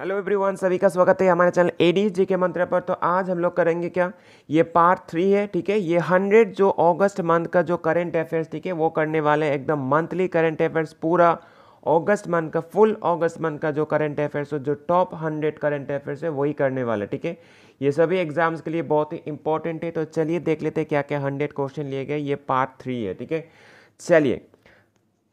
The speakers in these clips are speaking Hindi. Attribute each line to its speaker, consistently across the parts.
Speaker 1: हेलो एवरीवन सभी का स्वागत है हमारे चैनल एडीएस जी के मंत्र पर तो आज हम लोग करेंगे क्या ये पार्ट थ्री है ठीक है ये हंड्रेड जो अगस्त मंथ का जो करंट अफेयर्स ठीक है वो करने वाले एकदम मंथली करंट अफेयर्स पूरा अगस्त मंथ का फुल अगस्त मंथ का जो करंट अफेयर्स जो टॉप हंड्रेड करंट अफेयर्स है वही करने वाला ठीक है ये सभी एग्जाम्स के लिए बहुत ही इंपॉर्टेंट है तो चलिए देख लेते हैं क्या क्या हंड्रेड क्वेश्चन लिए गए ये पार्ट थ्री है ठीक है चलिए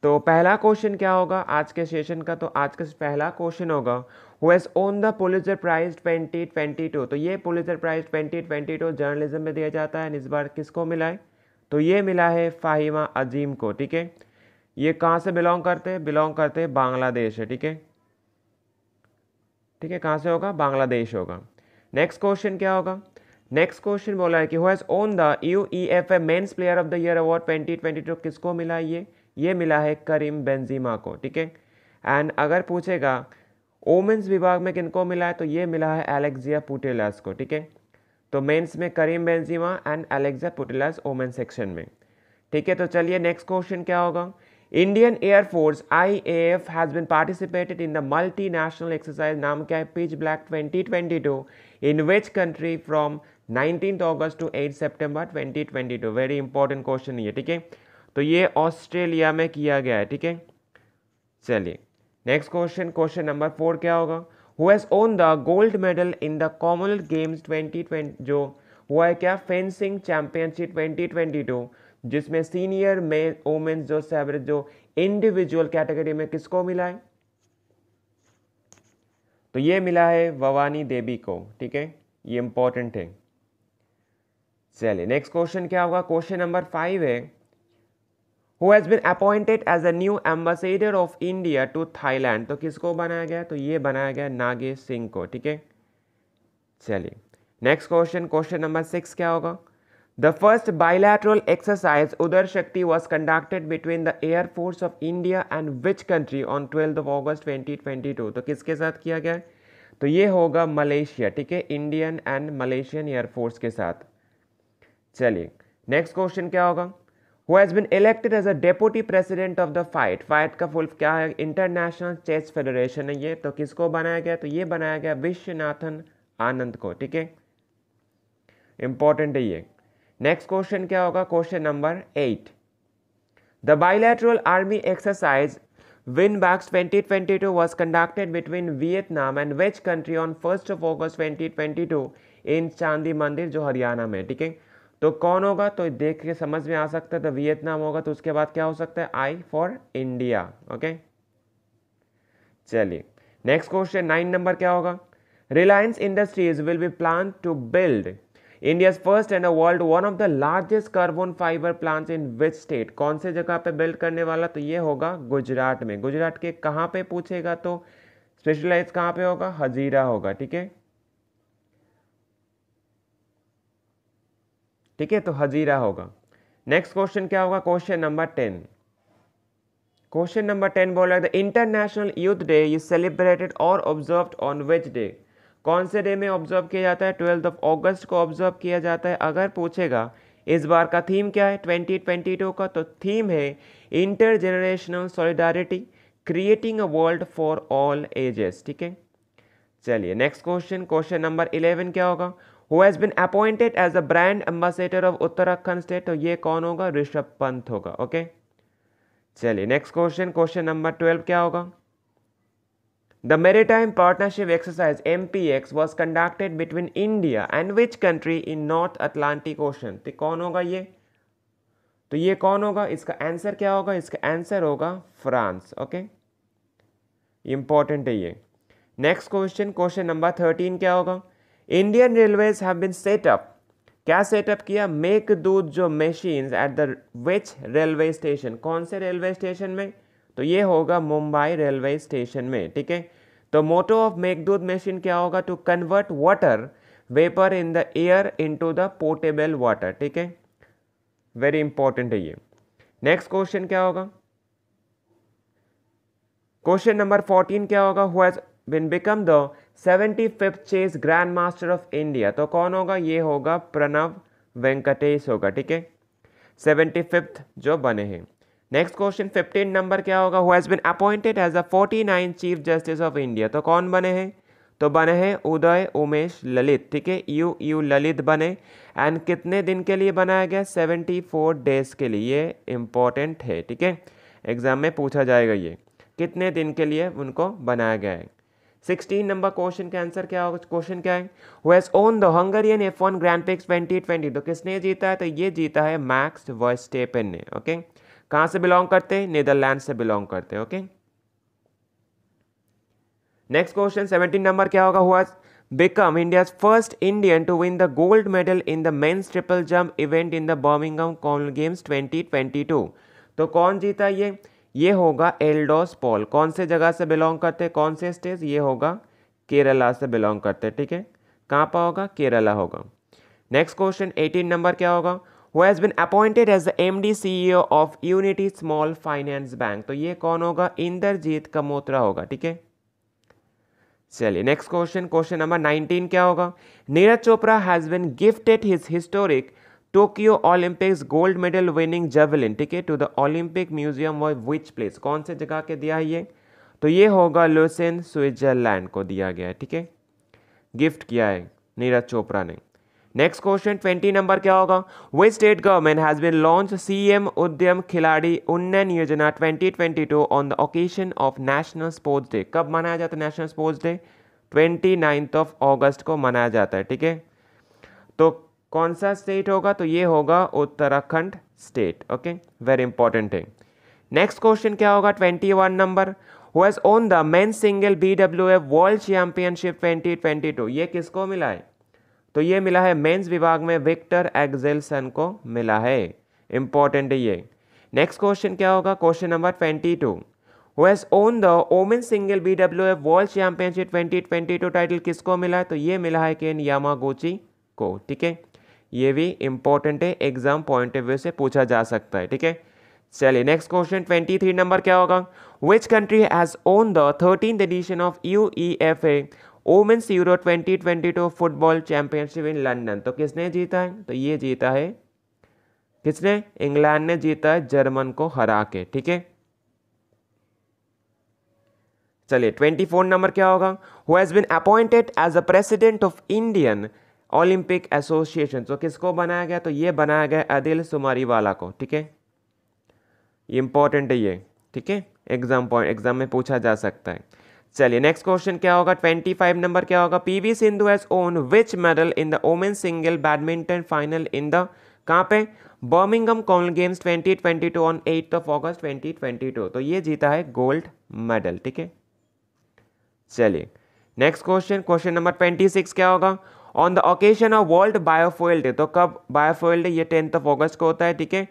Speaker 1: तो पहला क्वेश्चन क्या होगा आज के सेशन का तो आज का पहला क्वेश्चन होगा won the won prize twenty twenty two तो ये prize twenty twenty two journalism में दिया जाता है इस बार किसको मिला है तो ये मिला है फ़ाहिमा अजीम को ठीक है ये कहाँ से बिलोंग करते हैं बिलोंग करते हैं बांग्लादेश है ठीक है ठीक है कहाँ से होगा बांग्लादेश होगा नेक्स्ट क्वेश्चन क्या होगा नेक्स्ट क्वेश्चन बोला है कि who has won the U E F A men's player of the year award twenty twenty two किसको मिला ये ये मिला है करीम बेंजीमा को ठीक है एंड अगर पूछेगा ओमेंस विभाग में किनको मिला है तो ये मिला है एलेक्जिया पुटेलास को ठीक है तो मेंस में Karim Benzema and Alexia Putellas women section में ठीक है तो चलिए नेक्स्ट क्वेश्चन क्या होगा Indian air force I A F has been participated in the multinational exercise नाम क्या है pitch black 2022 in which country from nineteen August to 8 September 2022 very important question ये ठीक है तो ये ऑस्ट्रेलिया में किया गया है ठीक है चलिए next question question number four क्या होगा who has won the gold medal in the Commonwealth Games twenty जो हुआ है क्या fencing championship twenty twenty two जिसमें सीनियर मेन वोमेन्स जो सेवरेज जो इंडिविजुअल कैटेगरी में किसको मिला है तो ये मिला है भवानी देवी को ठीक है ये इंपॉर्टेंट है चलिए नेक्स्ट क्वेश्चन क्या होगा क्वेश्चन नंबर फाइव है who has been appointed as a new ambassador of India to Thailand तो किसको बनाया गया तो ये बनाया गया नागेश सिंह को ठीक है चलिए next question question number six क्या होगा the first bilateral exercise Udara Shakti was conducted between the air force of India and which country on twelfth of August twenty twenty two तो किसके साथ किया गया तो ये होगा मलेशिया ठीक है इंडियन एंड मलेशियन एयरफोर्स के साथ चलिए नेक्स्ट क्वेश्चन क्या होगा who has been elected as a deputy president of the FIDE FIDE का फुल क्या है इंटरनेशनल चेस फेडरेशन है ये तो किसको बनाया गया तो ये बनाया गया विश्वनाथन आनंद को ठीक है इंपॉर्टेंट है ये नेक्स्ट क्वेश्चन क्या होगा question number eight the bilateral army exercise VINBAX twenty twenty two was conducted between Vietnam and which country on first of August twenty twenty two in Chandi Mandir जो हरियाणा में ठीक है तो कौन होगा तो देख के समझ में आ सकता है तो वियतनाम होगा तो उसके बाद क्या हो सकता है आई फॉर इंडिया ओके चलिए नेक्स्ट क्वेश्चन नाइन नंबर क्या होगा Reliance Industries will be plan to build India first and world one of the largest carbon fibre plants in which state कौन से जगह पे बिल्ड करने वाला तो ये होगा गुजरात में गुजरात के कहाँ पे पूछेगा तो स्पेशलाइज कहाँ पे होगा हजीरा होगा ठीक है ठीक है तो हजीरा होगा नेक्स्ट क्वेश्चन क्या होगा question number ten question number ten बोला the international youth day you celebrated और ऑब्जर्व ऑन वेज डे कौन से डे में ऑब्जर्व किया जाता है ट्वेल्थ ऑफ ऑगस्ट को ऑब्जर्व किया जाता है अगर पूछेगा इस बार का थीम क्या है 2022 का तो थीम है inter generational solidarity creating a world for all ages ठीक है चलिए next question question number eleven क्या होगा who has been appointed as a brand ambassador of Uttarakhand state तो ये कौन होगा ऋषभ पंत होगा ओके चलिए next question question number twelve क्या होगा the maritime partnership exercise M P X was conducted between India and which country in North Atlantic Ocean तो कौन होगा ये तो ये कौन होगा इसका आंसर क्या होगा इसका आंसर होगा फ्रांस ओके इंपॉर्टेंट है ये next question question number thirteen क्या होगा Indian Railways have been setup क्या सेटअप किया मेक दूध जो machine at the which railway station कौन से रेलवे स्टेशन में तो ये होगा मुंबई रेलवे स्टेशन में ठीक है तो motto of Meghdoot machine क्या होगा to convert water vapour in the air to the portable water ठीक है वेरी इंपॉर्टेंट है ये नेक्स्ट क्वेश्चन क्या होगा क्वेश्चन नंबर फोर्टीन क्या होगा who's been become the seventy fifth chess grand master of India तो कौन होगा ये होगा प्रणव वेंकटेश होगा ठीक है सेवेंटी फिफ्थ जो बने हैं नेक्स्ट क्वेश्चन फिफ्टीन नंबर क्या होगा who's been appointed as a forty nine chief justice of India तो कौन बने हैं तो बने हैं उदय उमेश ललित ठीक है यू यू ललित बने एंड कितने दिन के लिए बनाया गया सेवेंटी फोर डेज के लिए ये इम्पॉर्टेंट है ठीक है एग्जाम में पूछा जाएगा ये कितने दिन के लिए उनको बनाया गया है सिक्सटीन नंबर क्वेश्चन का आंसर क्या होगा क्वेश्चन क्या है who has won the Hungarian F one grand prix twenty twenty तो किसने जीता है तो ये जीता है मैक्स वर्स्टेपन ने ओके कहाँ से बिलोंग करते हैं नीदरलैंड से बिलोंग करते हैं okay next question seventeen number क्या होगा हुआ become India become India's first Indian to win the gold medal in the men's triple jump event in games twenty twenty two तो कौन जीता ये ये होगा एल्डोस पॉल कौन से जगह से बिलोंग करते हैं कौन से स्टेट ये होगा केरला से बिलोंग करते ठीक है कहाँ पर होगा केरला होगा नेक्स्ट क्वेश्चन एटीन नंबर क्या होगा who has been appointed as the M D C E of Unity Small Finance Bank तो ये कौन होगा इंदरजीत कमोत्रा होगा ठीक है चलिए next question question number nineteen क्या होगा Neeraj Chopra has been gifted his historic Tokyo Olympics gold medal winning javelin ठीक है to the Olympic museum of which place कौन से जगह के दिया है ये तो ये होगा लोसेन स्विट्जरलैंड को दिया गया है ठीक है गिफ्ट किया है नीरज चोपड़ा ने नेक्स्ट क्वेश्चन ट्वेंटी नंबर क्या होगा which state government has been launch CM उद्यम खिलाड़ी उन्नयन योजना 2022 on the occasion of National Sports Day कब मनाया जाता है National Sports Day twenty ninth of अगस्त को मनाया जाता है ठीक है तो कौन सा स्टेट होगा तो ये होगा Uttarakhand state okay very important है नेक्स्ट क्वेश्चन क्या होगा twenty one number who has won the men singles B W F world championship twenty twenty two ये किसको मिला है तो ये मिला है मेन्स विभाग में विक्टर एग्जेलसन को मिला है इंपॉर्टेंट है ये नेक्स्ट क्वेश्चन क्या होगा question number twenty two who has won the women singles B W F world championship twenty twenty two title किसको मिला है तो ये मिला है केन यामागोची को ठीक है ये भी इंपॉर्टेंट है एग्जाम पॉइंट ऑफ व्यू से पूछा जा सकता है ठीक है चलिए next question twenty three number क्या होगा which country has won the thirteen edition of U E F A women's euro twenty twenty two football championship in London तो किसने जीता है तो ये जीता है किसने इंग्लैंड ने जीता है जर्मन को हरा के ठीक है चलिए ट्वेंटी फोर नंबर क्या होगा who has been appointed as a president of Indian Olympic Association तो किसको बनाया गया तो ये बनाया गया अदिल सुमारी वाला को ठीक है इंपॉर्टेंट है ये ठीक है एग्जाम पॉइंट एग्जाम में पूछा जा सकता है चलिए नेक्स्ट क्वेश्चन क्या होगा ट्वेंटी फाइव नंबर क्या होगा P V Sindhu has won which medal in the women singles badminton final in the कहाँ पे Birmingham Commonwealth Games twenty twenty two on eight of August twenty twenty two तो ये जीता है गोल्ड मेडल ठीक है चलिए next question question number twenty six क्या होगा on the occasion of world biofuel day तो कब बायोफोइल डे ये टेंथ ऑफ ऑगस्ट को होता है ठीक है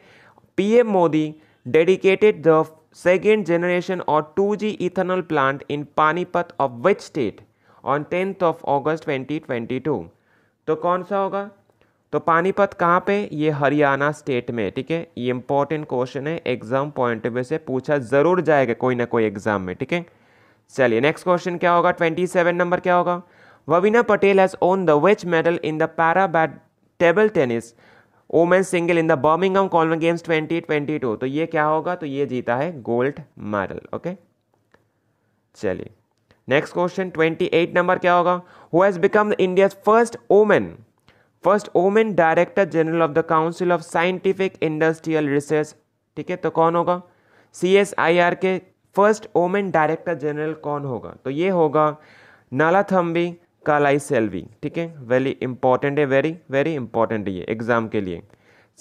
Speaker 1: PM Modi dedicated the second generation और two G ethanol plant in Panipat of which state on tenth of twenty 2022 तो कौन सा होगा तो पानीपत कहाँ पे ये हरियाणा स्टेट में ठीक है ये इंपॉर्टेंट क्वेश्चन है एग्जाम पॉइंट ऑफ व्यू से पूछा ज़रूर जाएगा कोई ना कोई एग्जाम में ठीक है चलिए नेक्स्ट क्वेश्चन क्या होगा ट्वेंटी सेवन नंबर क्या होगा Vavina Patel has won the wedge medal in the para bat table tennis women singles in the Birmingham Commonwealth Games 2022 तो ये क्या होगा तो ये जीता है गोल्ड मेडल ओके चलिए नेक्स्ट क्वेश्चन 28 नंबर क्या होगा who has become India first woman first woman director general of the Council of Scientific Industrial Research ठीक है तो कौन होगा सी एस आई आर के फर्स्ट ओमेन डायरेक्टर जनरल कौन होगा तो ये होगा नालाथम्बी कालाई सेल्वी ठीक है वेरी इंपॉर्टेंट है वेरी वेरी इंपॉर्टेंट ये एग्जाम के लिए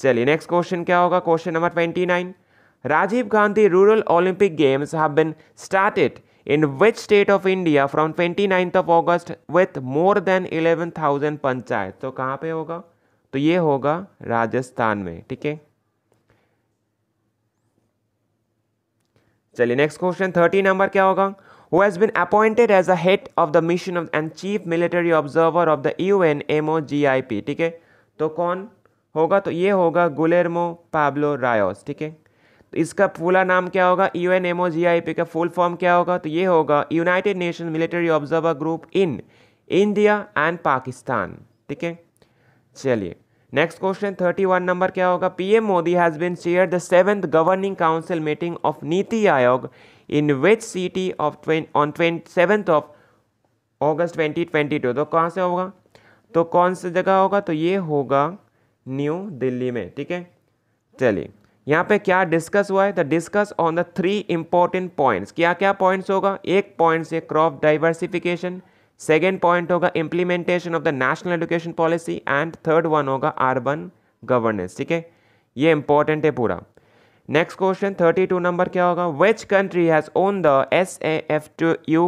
Speaker 1: चलिए नेक्स्ट क्वेश्चन क्या होगा question number twenty nine Rajiv Gandhi rural Olympic games have been started state of India from twenty ninth of August with more than eleven thousand panchayat तो कहाँ पे होगा तो ये होगा राजस्थान में ठीक है चलिए नेक्स्ट क्वेश्चन थर्टी नंबर क्या होगा who has been appointed as a head of the mission of and chief military observer of the UN MOGIP ठीक है तो कौन होगा तो ये होगा गुलेरमो पाब्लो रायोस ठीक है तो इसका पूरा नाम क्या होगा U N M O G I P का फुल फॉर्म क्या होगा तो ये होगा United Nation Military Observer Group in India and Pakistan ठीक है चलिए next question thirty one number क्या होगा PM Modi has been chair the seventh governing council meeting of Niti Aayog in which city of on twenty seventh of twenty 2022 तो कहाँ से होगा तो कौन सी जगह होगा तो ये होगा न्यू दिल्ली में ठीक है चलिए यहाँ पे क्या डिस्कस हुआ है the discuss on the three important points क्या क्या पॉइंट्स होगा एक पॉइंट से क्रॉप डाइवर्सिफिकेशन सेकेंड पॉइंट होगा implementation of the national education policy and third one होगा अर्बन गवर्नेंस ठीक है ये इंपॉर्टेंट है पूरा next question thirty two number क्या होगा which country has won the S A F two U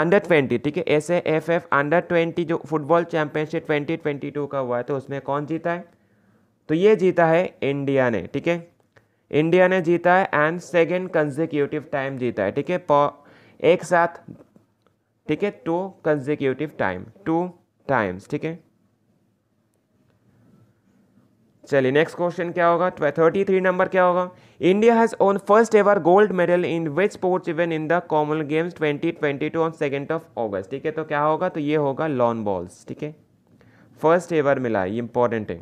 Speaker 1: under twenty ठीक है S A F F under twenty जो football championship twenty twenty two का हुआ है तो उसमें कौन जीता है तो ये जीता है इंडिया ने ठीक है इंडिया ने जीता है एंड सेकेंड कंजिक्यूटिव टाइम जीता है ठीक है एक साथ ठीक है two consecutive time two times ठीक है चलिए नेक्स्ट क्वेश्चन क्या होगा थर्टी थ्री नंबर क्या होगा India has won first ever gold medal in which sports event in the Commonwealth games twenty twenty two on second of August ठीक है तो क्या होगा तो ये होगा लॉन बॉल्स ठीक है फर्स्ट एवर मिला है ये इंपॉर्टेंट है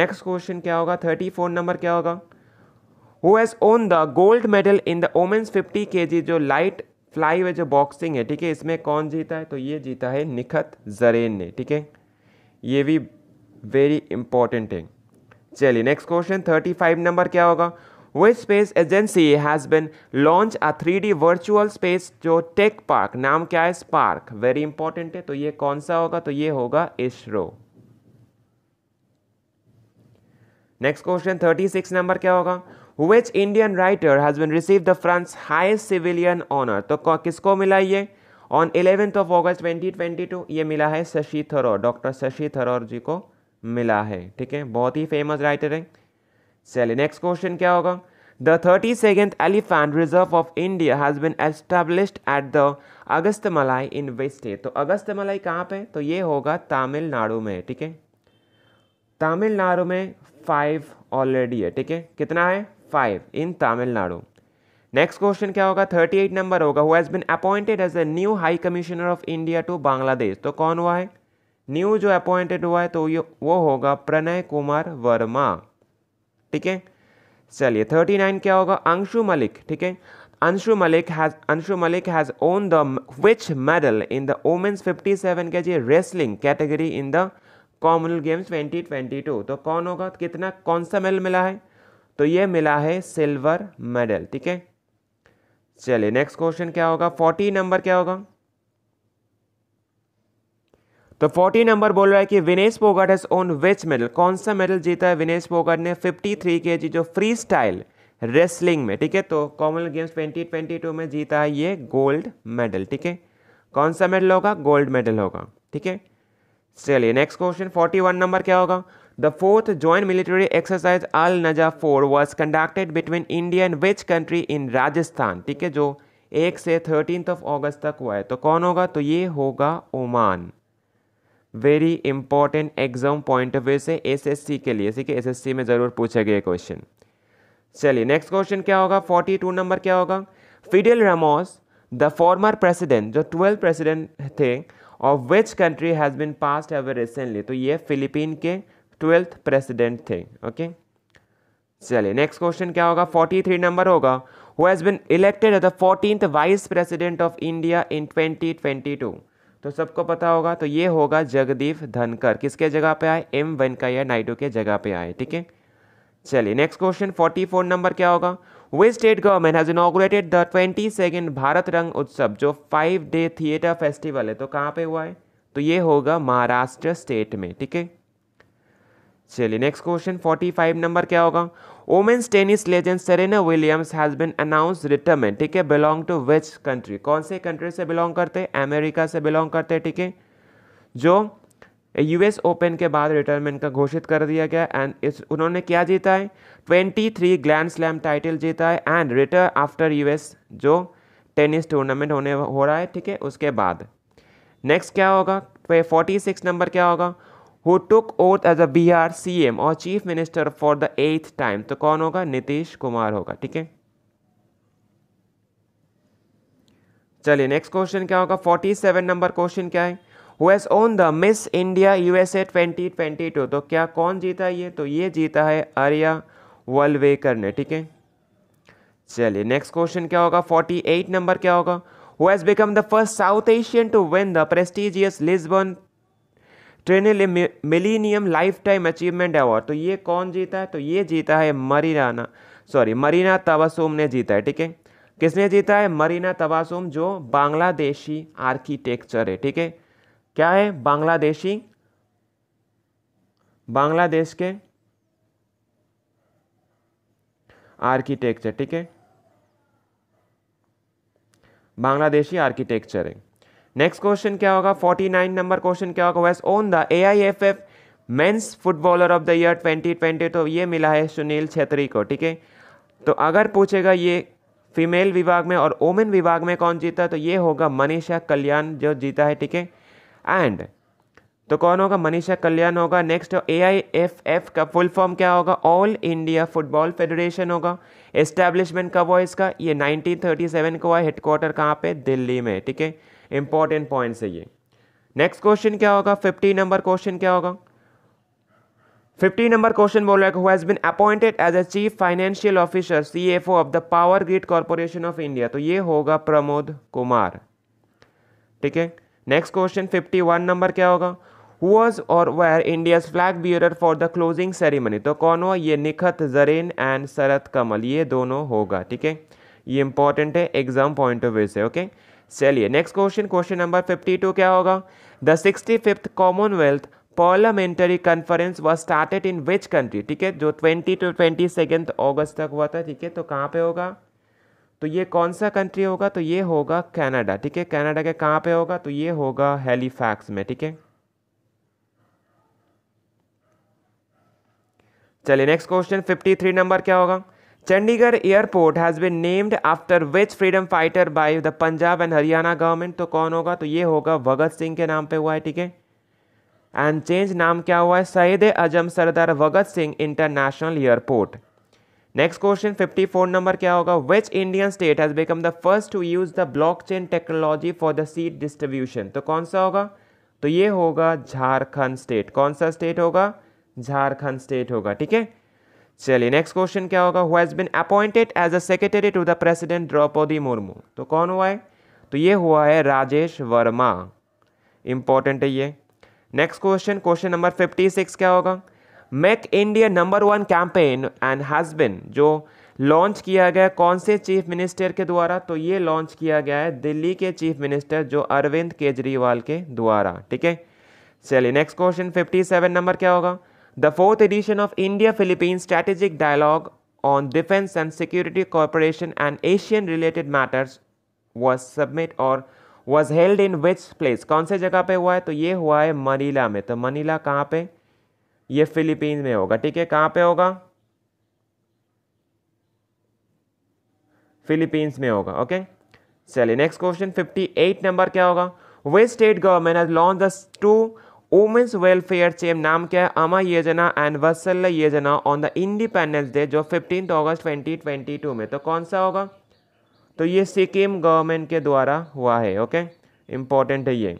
Speaker 1: नेक्स्ट क्वेश्चन क्या होगा थर्टी फोर नंबर क्या होगा who has won the gold medal in the women's fifty K G जो लाइट फ्लाई वे जो बॉक्सिंग है ठीक है इसमें कौन जीता है तो ये जीता है निखत जरेन ने ठीक है ये भी वेरी इंपॉर्टेंट है चलिए next question thirty five number क्या होगा which space agency has been launch a three D virtual space जो टेक पार्क नाम क्या है स्पार्क वेरी इंपॉर्टेंट है तो ये कौन सा होगा तो ये होगा ISRO next question thirty six number क्या होगा which Indian writer has been receive the France highest civilian honour तो किसको मिला ये on eleventh of August twenty twenty two ये मिला है शशि थरोर डॉक्टर शशि थरोर जी को मिला है ठीक है बहुत ही फेमस राइटर है चलिए नेक्स्ट क्वेश्चन क्या होगा the thirty second elephant reserve of India has been established at the Agasthyamalai in waste तो अगस्त मलाई कहाँ पर तो ये होगा तमिलनाडु में ठीक है तमिलनाडु में फाइव ऑलरेडी है ठीक है कितना है five in Tamil Nadu next question क्या होगा थर्टी एट नंबर होगा who has been appointed as a new high commissioner of India to Bangladesh तो कौन हुआ है न्यू जो अपॉइंटेड हुआ है तो ये वो होगा प्रणय कुमार वर्मा ठीक है चलिए थर्टी नाइन क्या होगा अंशु मलिक ठीक है Anshu Malik has Anshu Malik has won the which medal in fifty seven 57 G wrestling category in the Commonwealth Games 2022 तो कौन होगा कितना कौन सा मेडल मिला है तो ये मिला है सिल्वर मेडल ठीक है चलिए नेक्स्ट क्वेश्चन क्या होगा 40 नंबर क्या होगा तो फोर्टी नंबर बोल रहा है कि Vinesh Phogat has won which medal कौन सा मेडल जीता है विनेश पोगट ने फिफ्टी थ्री के जी जो फ्री स्टाइल रेसलिंग में ठीक है तो Commonwealth Games twenty twenty two में जीता है ये गोल्ड मेडल ठीक है कौन सा मेडल होगा गोल्ड मेडल होगा ठीक है चलिए next question forty one number क्या होगा the fourth joint military exercise Al Najah four was conducted between India and which country in Rajasthan ठीक है जो एक से थर्टीन ऑफ अगस्त तक हुआ है तो कौन होगा तो ये होगा Oman very important exam point of view से एसएससी के लिए ठीक है एसएससी में ज़रूर पूछे गए क्वेश्चन चलिए नेक्स्ट क्वेश्चन क्या होगा फोर्टी टू नंबर क्या होगा Fidel Ramos the former president जो ट्वेल्थ प्रेसिडेंट थे of which country has been passed ever recently तो ये फिलीपीन के ट्वेल्थ प्रेसिडेंट थे ओके चलिए नेक्स्ट क्वेश्चन क्या होगा फोर्टी थ्री नंबर होगा who has been elected the fourteen vice president of India in twenty twenty two तो सबको पता होगा तो ये होगा जगदीप धनकर किसके जगह पे आए एम वेंकैया नायडू के जगह पे आए ठीक है चलिए next question forty four number क्या होगा which state government has inaugurated the twenty second Bharat Rang Utsav जो फाइव डे थिएटर फेस्टिवल है तो कहाँ पे हुआ है तो ये होगा महाराष्ट्र स्टेट में ठीक है चलिए next question forty five number क्या होगा women's tennis legend Serena Williams has been announce retirement ठीक है बिलोंग टू विच कंट्री कौन से कंट्री से बिलोंग करते हैं अमेरिका से बिलोंग करते हैं ठीक है जो यूएस ओपन के बाद रिटायरमेंट का घोषित कर दिया गया एंड इस उन्होंने क्या जीता है twenty three grand slam title जीता है एंड रिटायर आफ्टर यूएस जो टेनिस टूर्नामेंट होने हो रहा है ठीक है उसके बाद नेक्स्ट क्या होगा फोर्टी सिक्स नंबर क्या होगा who took oath as a Bihar M और chief minister for the eighth time तो कौन होगा नीतीश कुमार होगा ठीक है चलिए नेक्स्ट क्वेश्चन क्या होगा सेवन नंबर क्वेश्चन क्या है who won the Miss India USA twenty twenty two तो क्या कौन जीता है ये तो ये जीता है आर्या वलवेकर ने ठीक है चलिए नेक्स्ट क्वेश्चन क्या होगा फोर्टी एट नंबर क्या होगा who has become the first South Asian to win the prestigious Lisbon le millennium lifetime achievement award तो ये कौन जीता है तो ये जीता है मरीना सॉरी मरीना तवासुम ने जीता है ठीक है किसने जीता है मरीना तवासुम जो बांग्लादेशी आर्किटेक्चर है ठीक है क्या है बांग्लादेशी बांग्लादेश के आर्किटेक्चर ठीक है बांग्लादेशी आर्किटेक्चर है नेक्स्ट क्वेश्चन क्या होगा 49 नंबर क्वेश्चन क्या होगा was won the A I F F men's footballer of the year 2020 तो ये मिला है सुनील छेत्री को ठीक है तो अगर पूछेगा ये फीमेल विभाग में और ओमेन विभाग में कौन जीता तो ये होगा मनीषा कल्याण जो जीता है ठीक है एंड तो कौन होगा मनीषा कल्याण होगा next A I F F का फुल फॉर्म क्या होगा ऑल इंडिया फुटबॉल फेडरेशन होगा एस्टैब्लिशमेंट कब हुआ इसका ये 1937 को हुआ हेडक्वार्टर कहाँ पे दिल्ली में ठीक है इंपॉर्टेंट पॉइंट्स है ये नेक्स्ट क्वेश्चन क्या होगा फिफ्टी नंबर क्वेश्चन क्या होगा फिफ्टी नंबर क्वेश्चन बोल रहा है who's been appointed as a chief financial officer C F O of the Power Grid Corporation of India तो ये होगा प्रमोद कुमार ठीक है next question fifty one number क्या होगा हुज और were India's flag bearer for the closing ceremony तो कौन हुआ ये निखत जरीन एंड शरत कमल ये दोनों होगा ठीक है ये इंपॉर्टेंट है एग्जाम पॉइंट ऑफ व्यू से ओके okay? चलिए next question question number fifty two क्या होगा the sixty fifth Commonwealth parliamentary conference was started in which country ठीक है जो twenty two twenty second August तक हुआ था ठीक है तो कहाँ पे होगा तो ये कौन सा कंट्री होगा तो ये होगा कनाडा ठीक है कनाडा के कहाँ पे होगा तो ये होगा हेलीफैक्स में ठीक है चलिए next question fifty three number क्या होगा Chandigarh airport has been named after which freedom fighter by the Punjab and Haryana government तो कौन होगा तो ये होगा भगत सिंह के नाम पे हुआ है ठीक है एंड चेंज नाम क्या हुआ है Shaheed Azam Sardar Bhagat Singh international airport next question 54 number क्या होगा which Indian state has become the first to use the blockchain technology for the seed distribution तो कौन सा होगा तो ये होगा झारखंड स्टेट कौन सा स्टेट होगा झारखंड स्टेट होगा ठीक है चलिए नेक्स्ट क्वेश्चन क्या होगा who has been appointed as a secretary to the president Droupadi Murmu तो कौन हुआ है तो ये हुआ है राजेश वर्मा इंपॉर्टेंट है ये next question question number fifty six क्या होगा make India number one campaign and has been जो लॉन्च किया गया कौन से चीफ मिनिस्टर के द्वारा तो ये लॉन्च किया गया है दिल्ली के चीफ मिनिस्टर जो अरविंद केजरीवाल के द्वारा ठीक है चलिए next question fifty seven number क्या होगा The fourth edition of India Philippines Strategic Dialogue on Defense and Security Cooperation and Asian related matters was submit or was held in which place कौन से जगह पे हुआ है तो ये हुआ है मनीला में तो मनीला कहाँ पे ये फिलीपींस में होगा ठीक है कहाँ पे होगा फिलीपींस में होगा ओके चलिए नेक्स्ट क्वेश्चन 58 नंबर क्या होगा which state government has launch the two women's welfare scheme नाम क्या है अमा योजना एंड वत्सल्य योजना ऑन द इंडिपेंडेंस डे जो फिफ्टीन अगस्त 2022 में तो कौन सा होगा तो ये सिक्किम गवर्नमेंट के द्वारा हुआ है ओके इम्पॉर्टेंट है ये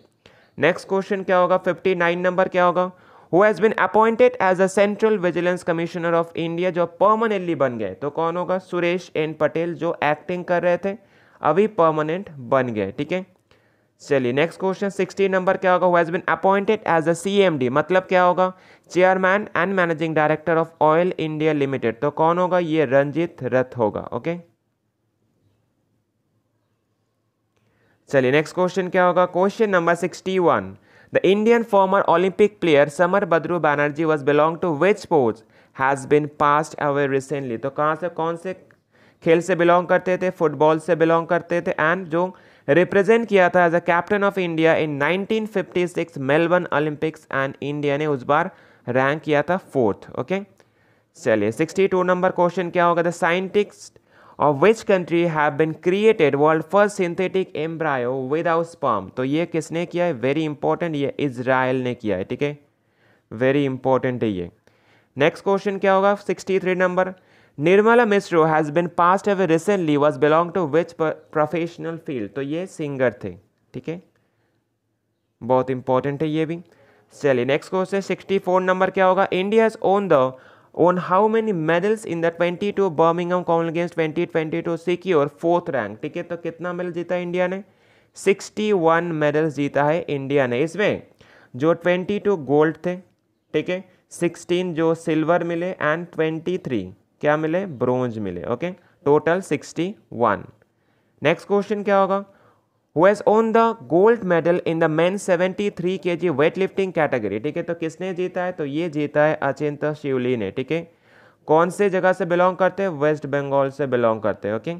Speaker 1: नेक्स्ट क्वेश्चन क्या होगा 59 नंबर क्या होगा who has been appointed as a central vigilance commissioner of India जो परमानेंटली बन गए तो कौन होगा सुरेश एन पटेल जो एक्टिंग कर रहे थे अभी परमानेंट बन गए ठीक है चलिए नेक्स्ट क्वेश्चन सिक्सटीन नंबर क्या होगा who's been appointed as a C मतलब क्या होगा chairman and managing director of Oil India Limited तो कौन होगा ये रंजित रथ होगा ओके चलिए नेक्स्ट क्वेश्चन क्या होगा question number sixty one the Indian former Olympic player Samar Badru Banerjee was belong to which sports has been passed away recently तो कहाँ से कौन से खेल से बिलोंग करते थे फुटबॉल से बिलोंग करते थे एंड जो रिप्रेजेंट किया था as a captain of India in 1956 Melbourne Olympics and India ने उस बार रैंक किया था फोर्थ ओके चलिए 62 नंबर क्वेश्चन क्या होगा the scientist of which country have been created world first synthetic embryo without sperm तो ये किसने किया है वेरी इंपॉर्टेंट ये इसराइल ने किया है ठीक है वेरी इंपॉर्टेंट है ये नेक्स्ट क्वेश्चन क्या होगा three number Nirmala Mishra has been passed away recently was belong to which professional field तो ये सिंगर थे ठीक है बहुत इंपॉर्टेंट है ये भी चलिए next question sixty four number क्या होगा India the won how the on how many medals in the 22 twenty twenty Games 2022 secure fourth rank ठीक है तो कितना मेडल जीता है इंडिया ने सिक्सटी वन मेडल्स जीता है इंडिया ने इसमें जो ट्वेंटी टू गोल्ड थे ठीक है सिक्सटीन जो सिल्वर मिले एंड ट्वेंटी थ्री क्या मिले ब्रोंज मिले okay total sixty one next question क्या होगा who has won the gold medal in the man seventy three K G weight lifting category ठीक है तो किसने जीता है तो ये जीता है अचिंत शिवली ने ठीक है कौन से जगह से बिलोंग करते हैं वेस्ट बंगाल से बिलोंग करते हैं ओके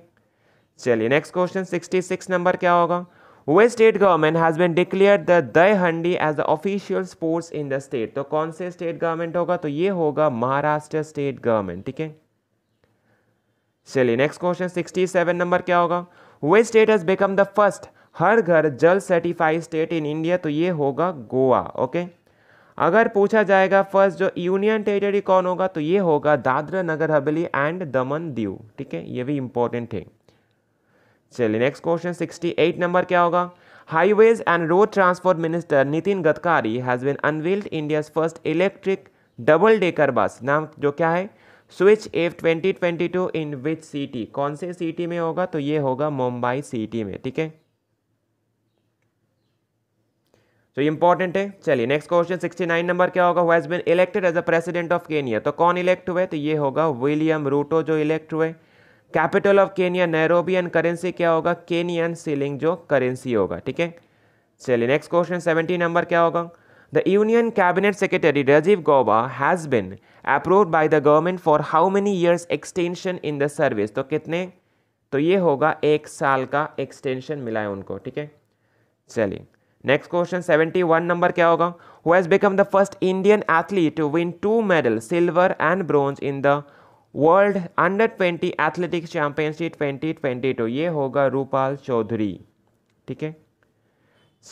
Speaker 1: चलिए next question sixty six number क्या होगा which state government has been declare the Dahi Handi as the official sports in the state तो कौन से स्टेट गवर्नमेंट होगा तो ये होगा महाराष्ट्र स्टेट गवर्नमेंट ठीक है चलिए next question sixty seven number क्या होगा which state has become the first Har Ghar Jal certified state in India तो ये होगा गोवा ओके अगर पूछा जाएगा फर्स्ट जो यूनियन टेरिटरी कौन होगा तो ये होगा दादरा नगर हवेली एंड दमन दीव ठीक है ये भी इंपॉर्टेंट है चलिए next question sixty eight number क्या होगा highways and road transport minister Nitin Gadkari has been unveiled India first electric double decker bus नाम जो क्या है switch F 2022 in which city कौन से सिटी में होगा तो ये होगा मुंबई सिटी में ठीक है तो इंपॉर्टेंट है चलिए नेक्स्ट क्वेश्चन 69 नंबर क्या होगा has been elected as a president of Kenya तो कौन इलेक्ट हुए तो ये होगा विलियम रूटो जो इलेक्ट हुए capital of Kenya Nairobian currency क्या होगा केनियन सीलिंग जो करेंसी होगा ठीक है चलिए नेक्स्ट क्वेश्चन 70 नंबर क्या होगा The Union Cabinet Secretary Rajiv Gauba has been approved by the government for how many years extension in the service तो कितने तो ये होगा एक साल का एक्सटेंशन मिला है उनको ठीक है चलिए next question seventy one number क्या होगा who has become the first Indian athlete to win two medal silver and bronze in the world under twenty athletics championship twenty twenty two ये होगा रूपाल चौधरी ठीक है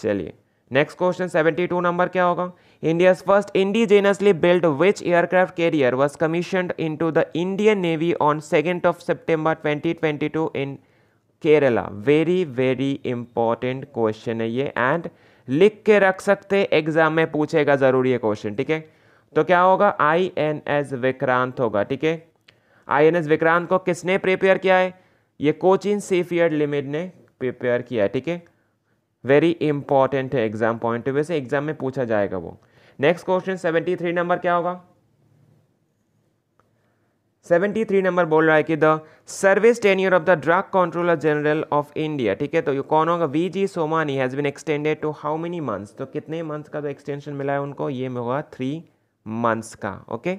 Speaker 1: चलिए next question seventy two number क्या होगा India's first indigenously build which aircraft carrier was commissioned in to the Indian navy on second of September twenty twenty two in Kerala very very important question है ये एंड लिख के रख सकते एग्जाम में पूछेगा ज़रूरी है क्वेश्चन ठीक है तो क्या होगा आई एन एस विक्रांत होगा ठीक है आई एन एस विक्रांत को किसने प्रिपेयर किया है ये कोचिन सीफियर लिमिट ने प्रिपेयर किया है ठीक है वेरी इंपॉर्टेंट है एग्जाम पॉइंट ऑफ व्यू से एग्जाम में पूछा जाएगा वो next question seventy three number क्या होगा सेवेंटी थ्री नंबर बोल रहा है कि the service tenure of the drug controller general of India ठीक है तो ये कौन होगा V G Somani has been extended to how many months तो कितने मंथ्स का जो तो एक्सटेंशन मिला है उनको ये होगा थ्री मंथ्स का ओके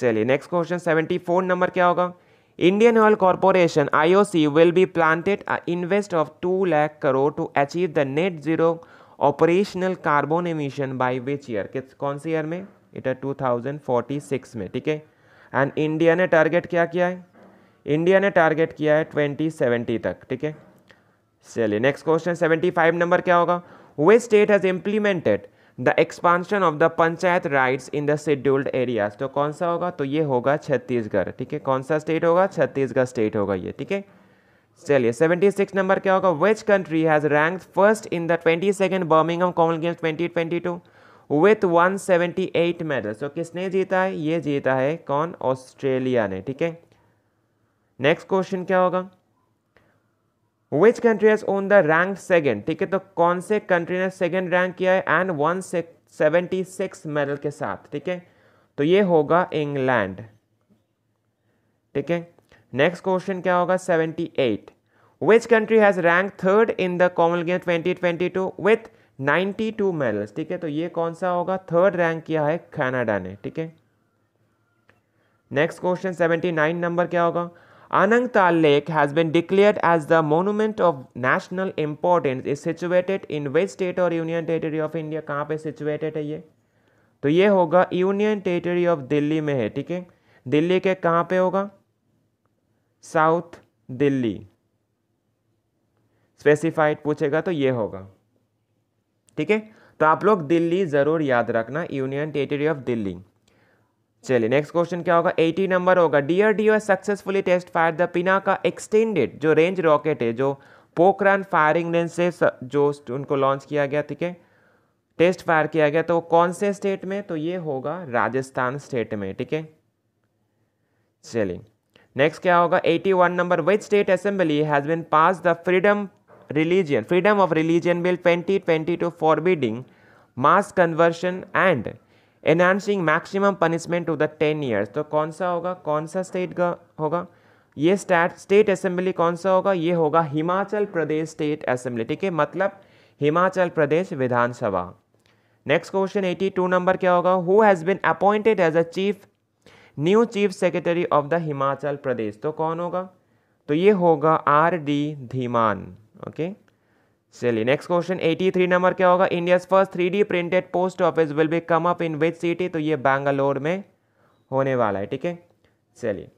Speaker 1: चलिए next question seventy four number क्या होगा Indian Oil Corporation IOC will be planted an invest of 2 lakh crore to achieve the net zero operational carbon emission by which year किस कौन सी ईयर में इट है 2046 में ठीक है एंड इंडिया ने टारगेट क्या किया है इंडिया ने टारगेट किया है ट्वेंटी सेवेंटी तक ठीक है चलिए नेक्स्ट क्वेश्चन फाइव नंबर क्या होगा which state has implemented the expansion of the panchayat rights in the scheduled areas तो कौन सा होगा तो ये होगा छत्तीसगढ़ ठीक है कौन सा स्टेट होगा छत्तीसगढ़ स्टेट होगा ये ठीक है चलिए सेवेंटी सिक्स नंबर क्या होगा which country has rank first in the twenty second Birmingham common games twenty twenty two with one seventy eight medal तो किसने जीता है ये जीता है कौन ऑस्ट्रेलिया ने ठीक है नेक्स्ट क्वेश्चन क्या होगा which country has won the rank second ठीक है तो कौन से कंट्री ने सेकेंड रैंक किया है and one seventy six medal के साथ ठीक है तो ये होगा इंग्लैंड ठीक है नेक्स्ट क्वेश्चन क्या होगा seventy eight which country has rank third in the Commonwealth game twenty twenty two with ninety two medals ठीक है तो ये कौन सा होगा थर्ड रैंक किया है कनाडा ने ठीक है next question seventy nine number क्या होगा Anang Tal Lake has been declared as the Monument of National Importance. is situated in which state or union territory of India? कहाँ पे situated है ये तो ये होगा Union Territory of दिल्ली में है ठीक है दिल्ली के कहाँ पे होगा South दिल्ली Specified पूछेगा तो ये होगा ठीक है तो आप लोग दिल्ली ज़रूर याद रखना यूनियन टेरिटरी ऑफ दिल्ली चलिए नेक्स्ट क्वेश्चन क्या होगा 80 नंबर होगा DRDO has successfully test fire the Pinaka extended जो रेंज रॉकेट है जो पोकरान फायरिंग रेंज से जो उनको लॉन्च किया गया ठीक है टेस्ट फायर किया गया तो कौन से स्टेट में तो ये होगा राजस्थान स्टेट में ठीक है चलिए नेक्स्ट क्या होगा 81 number which state assembly has been pass the freedom religion freedom of religion bill twenty for barring mass conversion and enhancing maximum punishment to the ten years तो कौन सा होगा कौन सा स्टेट का होगा ये स्टेट स्टेट असेंबली कौन सा होगा ये होगा हिमाचल प्रदेश स्टेट असेंबली ठीक है मतलब हिमाचल प्रदेश विधानसभा next question eighty two number क्या होगा who has been appointed as a chief new chief secretary of the Himachal Pradesh तो कौन होगा तो ये होगा R D Dhiman okay okay? चलिए नेक्स्ट क्वेश्चन 83 नंबर क्या होगा India first three D printed post office will be come up in which city तो ये बैंगलोर में होने वाला है ठीक है चलिए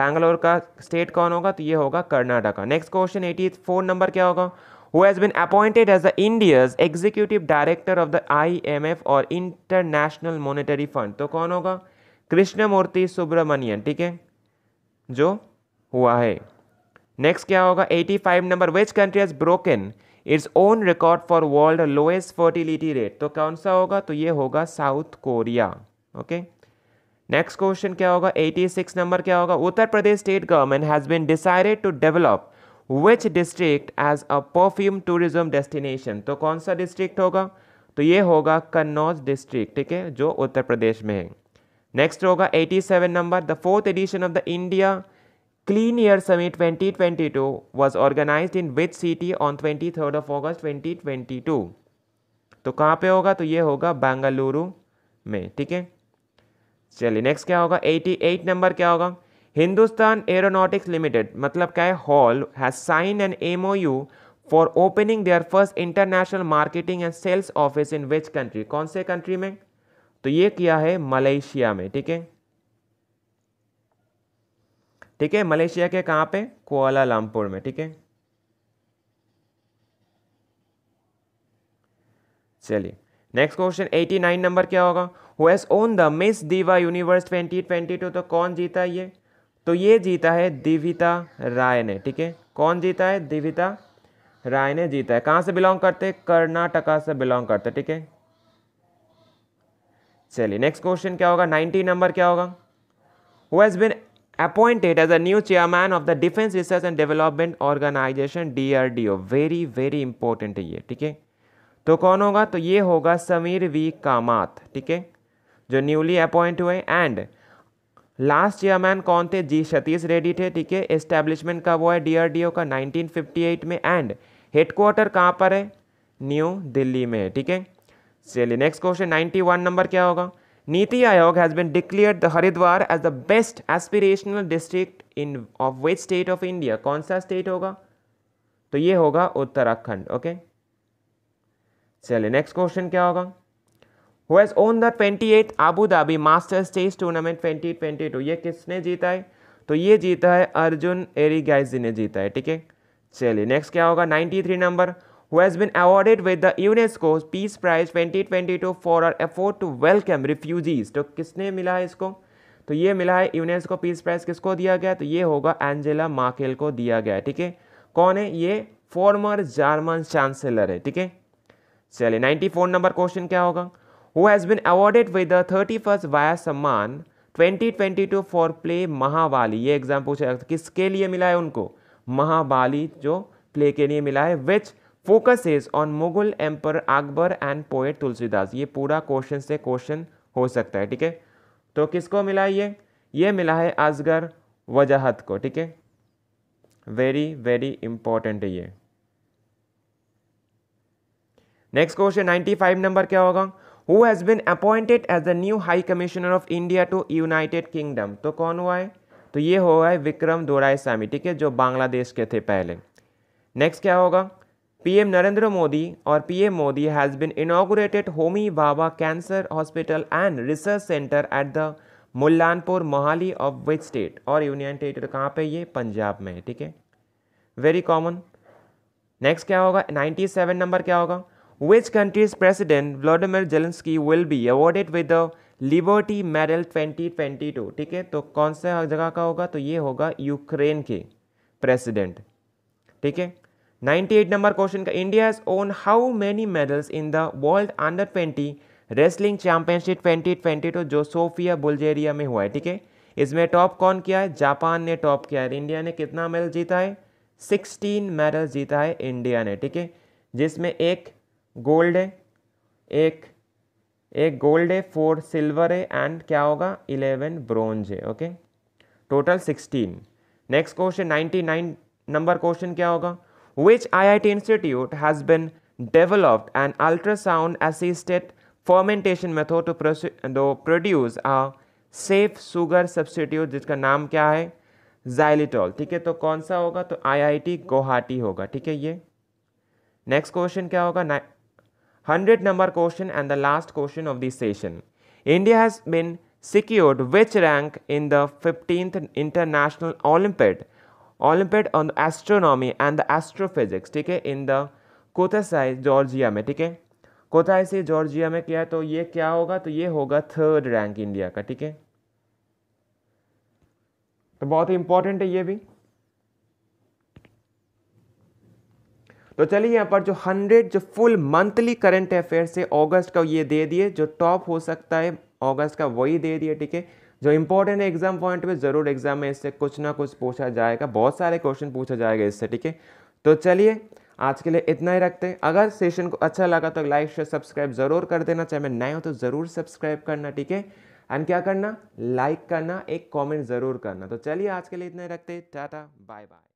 Speaker 1: बैंगलोर का स्टेट कौन होगा तो ये होगा कर्नाटका नेक्स्ट क्वेश्चन 84 नंबर क्या होगा who has been appointed as the India's executive director of the IMF और इंटरनेशनल मोनिटरी फंड तो कौन होगा कृष्णमूर्ति सुब्रमण्यन ठीक है जो हुआ है नेक्स्ट क्या होगा 85 number which country has broken its own record for world lowest fertility rate तो कौन सा होगा तो ये होगा South Korea okay next question क्या होगा 86 नंबर क्या होगा Uttar Pradesh state government has been decided to develop which district as a perfume tourism destination तो कौन सा डिस्ट्रिक्ट होगा तो ये होगा कन्नौज डिस्ट्रिक्ट ठीक है जो उत्तर प्रदेश में है नेक्स्ट होगा 87 number the fourth edition of the India Clean Air Summit 2022 was organized in which city on 23rd of August 2022? तो कहाँ पे होगा तो ये होगा बेंगलुरु में ठीक है चलिए नेक्स्ट क्या होगा 88 नंबर क्या होगा हिंदुस्तान एरोनॉटिक्स लिमिटेड मतलब क्या है HAL has sign an M O U for opening their first international marketing and sales office in which country कौन से कंट्री में तो ये किया है मलेशिया में ठीक है ठीक है मलेशिया के कहाँ पे लामपुर में ठीक है चलिए नेक्स्ट क्वेश्चन 89 नंबर क्या होगा who has won the Miss Diva Universe 2022 तो कौन जीता ये तो ये जीता है दिविता राय ने ठीक है कौन जीता है दिविता राय ने जीता है कहाँ से बिलोंग करते हैं कर्नाटका से बिलोंग करते ठीक है चलिए नेक्स्ट क्वेश्चन क्या होगा 90 नंबर क्या होगा who has been appointed as a new chairman of the defense research and development organisation drdo very very important है ये ठीक है तो कौन होगा तो ये होगा समीर वी कामात ठीक है जो न्यूली अपॉइंट हुए एंड लास्ट चेयरमैन कौन थे जी सतीश रेड्डी थे ठीक है एस्टेब्लिशमेंट कब हुआ है डीआरडीओ का 1958 में एंड हेडक्वार्टर कहाँ पर है न्यू दिल्ली में ठीक है चलिए नेक्स्ट क्वेश्चन 91 नंबर क्या होगा Niti Aayog has been declared the Haridwar as the best aspirational district in of which state of India? कौन सा स्टेट होगा तो ये होगा उत्तराखंड ओके चलिए नेक्स्ट क्वेश्चन क्या होगा who has won the twenty eight Abu Dhabi masters test tournament twenty twenty two ये किसने जीता है तो ये जीता है अर्जुन एरी एरिगाइजी ने जीता है ठीक है चलिए नेक्स्ट क्या होगा ninety three number who has been awarded with the UNESCO Peace Prize 2022 for our effort to welcome refugees. तो किसने मिला है इसको तो ये मिला है यूनेस्को पीस प्राइज किसको दिया गया तो ये होगा एंजेला मार्केल को दिया गया ठीक है कौन है ये फॉर्मर जर्मन चांसलर है ठीक है चलिए 94 नंबर क्वेश्चन क्या होगा who has been awarded with the thirty first Vyas Samman 2022 for play महावाली ये एग्जाम पूछा किसके लिए मिला है उनको महाबाली जो प्ले के लिए मिला है which focus is on Mughal emperor Akbar and poet Tulsidas ये पूरा क्वेश्चन से क्वेश्चन हो सकता है ठीक है तो किसको मिला ये ये मिला है असगर वजाहत को ठीक है वेरी वेरी इंपॉर्टेंट है ये नेक्स्ट क्वेश्चन फाइव नंबर क्या होगा who has been appointed as the new high commissioner of India to United Kingdom तो कौन हुआ है तो ये हुआ है विक्रम दोराय स्वामी ठीक है जो बांग्लादेश के थे पहले नेक्स्ट क्या होगा पीएम नरेंद्र मोदी और PM Modi has been inaugurated Homi Bhabha cancer hospital and research centre at the Mullanpur Mohali of which state और यूनियन टेरेटरी कहाँ पे ये पंजाब में ठीक है वेरी कॉमन नेक्स्ट क्या होगा 97 नंबर क्या होगा which country's president Volodymyr Zelensky will be awarded with the liberty medal 2022 ठीक है तो कौन सा जगह का होगा तो ये होगा यूक्रेन के प्रेसिडेंट ठीक है 98 नंबर क्वेश्चन का India is won how many medals in the world under twenty wrestling championship twenty twenty two जो सोफिया बुल्जेरिया में हुआ है ठीक है इसमें टॉप कौन किया है जापान ने टॉप किया है इंडिया ने कितना मेडल जीता है सिक्सटीन मेडल जीता है इंडिया ने ठीक है जिसमें एक गोल्ड है एक एक गोल्ड है फोर सिल्वर है एंड क्या होगा इलेवन ब्रोंज है okay total sixteen next question ninety nine number question क्या होगा which IIT institute has been developed an ultrasound assisted fermentation method to produce a safe sugar substitute jiska naam kya hai xylitol theek hai to kaun sa hoga to IIT Guwahati hoga theek hai ye next question kya 100 number question and the last question of this session india has been secured which rank in the 15th international olympiad olympiad on astronomy and the astrophysics ठीक है इन द कोथासाई जॉर्जिया में ठीक है कोथाई से जॉर्जिया में किया है तो ये क्या होगा तो ये होगा थर्ड रैंक इंडिया का ठीक है तो बहुत ही इंपॉर्टेंट है ये भी तो चलिए यहाँ पर जो हंड्रेड जो फुल मंथली करंट अफेयर से अगस्त का ये दे दिए जो टॉप हो सकता है अगस्त का वही दे दिए ठीक है जो इंपॉर्टेंट है एग्जाम पॉइंट पे ज़रूर एग्जाम में इससे कुछ ना कुछ पूछा जाएगा बहुत सारे क्वेश्चन पूछा जाएगा इससे ठीक है तो चलिए आज के लिए इतना ही रखते हैं अगर सेशन को अच्छा लगा तो लाइक शेयर सब्सक्राइब जरूर कर देना चाहे मैं नए हो तो ज़रूर सब्सक्राइब करना ठीक है एंड क्या करना लाइक करना एक कॉमेंट ज़रूर करना तो चलिए आज के लिए इतना ही रखते टाटा बाय बाय